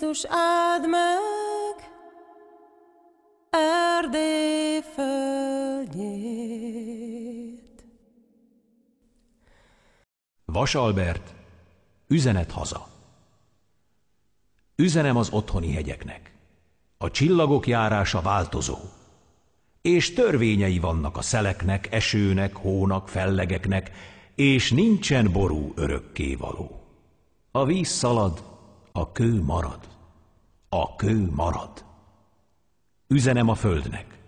Jézus áld meg Erdély földjét. Vas Albert, üzenet haza. Üzenem az otthoni hegyeknek. A csillagok járása változó, és törvényei vannak a szeleknek, esőnek, hónak, fellegeknek, és nincsen ború örökkévaló. A víz szalad, a kő marad. A kő marad. Üzenem a földnek.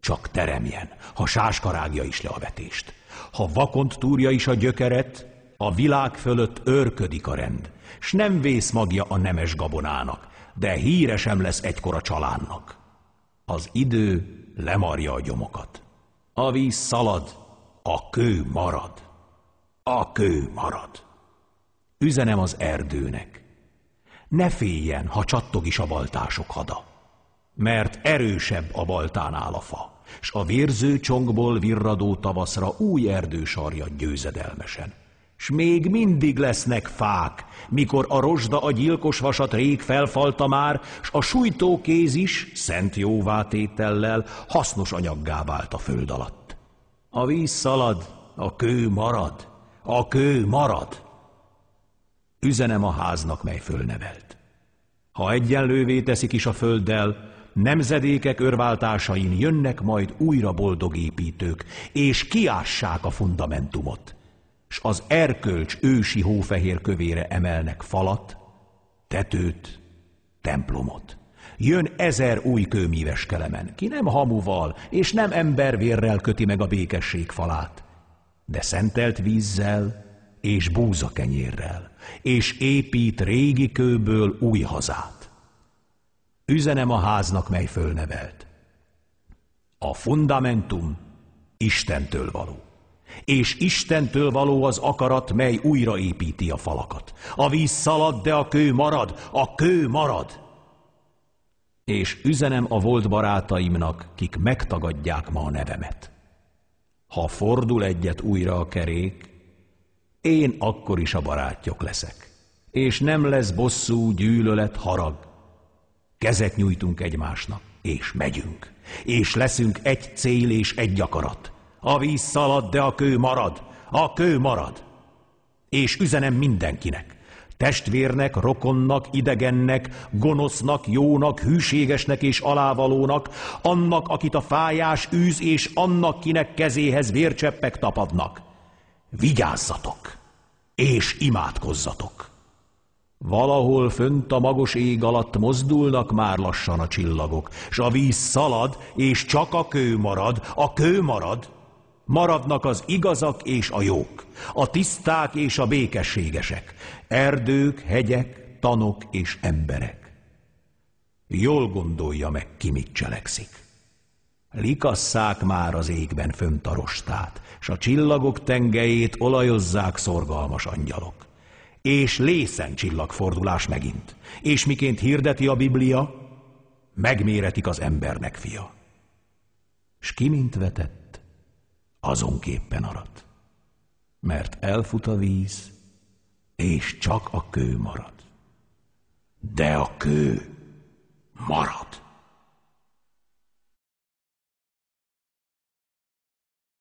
Csak teremjen, ha sáskarágja is le a vetést. Ha vakont túrja is a gyökeret, a világ fölött őrködik a rend, s nem vész magja a nemes gabonának, de híre sem lesz egykor a csalánnak. Az idő lemarja a gyomokat. A víz szalad, a kő marad. A kő marad. Üzenem az erdőnek ne féljen, ha csattog is a baltások hada. Mert erősebb a áll a fa, s a vérző csongból virradó tavaszra új erdő sarja győzedelmesen. S még mindig lesznek fák, mikor a rozsda a gyilkos vasat rég felfalta már, s a sújtó kéz is, szent jóvátétellel, hasznos anyaggá vált a föld alatt. A víz szalad, a kő marad, a kő marad. Üzenem a háznak, mely fölnevelt. Ha egyenlővé teszik is a földdel, nemzedékek örváltásain jönnek majd újra boldog építők, és kiássák a fundamentumot, s az erkölcs ősi hófehér kövére emelnek falat, tetőt, templomot. Jön ezer új kőmíves kelemen, ki nem hamuval és nem embervérrel köti meg a békesség falát, de szentelt vízzel, és búzakenyérrel, és épít régi kőből új hazát. Üzenem a háznak, mely fölnevelt. A fundamentum Istentől való. És Istentől való az akarat, mely újraépíti a falakat. A víz szalad, de a kő marad, a kő marad. És üzenem a volt barátaimnak, kik megtagadják ma a nevemet. Ha fordul egyet újra a kerék, én akkor is a barátjok leszek. És nem lesz bosszú, gyűlölet, harag. Kezet nyújtunk egymásnak, és megyünk. És leszünk egy cél és egy akarat. A víz szalad, de a kő marad. A kő marad. És üzenem mindenkinek. Testvérnek, rokonnak, idegennek, gonosznak, jónak, hűségesnek és alávalónak, annak, akit a fájás űz, és annak, kinek kezéhez vércseppek tapadnak. Vigyázzatok! és imádkozzatok. Valahol fönt a magos ég alatt mozdulnak már lassan a csillagok, s a víz szalad, és csak a kő marad, a kő marad, maradnak az igazak és a jók, a tiszták és a békességesek, erdők, hegyek, tanok és emberek. Jól gondolja meg, ki mit cselekszik. Likasszák már az égben fönt a rostát, s a csillagok tengejét olajozzák szorgalmas angyalok. És lészen csillagfordulás megint, és miként hirdeti a Biblia, megméretik az embernek fia. S ki mint vetett, azonképpen arat, mert elfut a víz, és csak a kő marad. De a kő marad.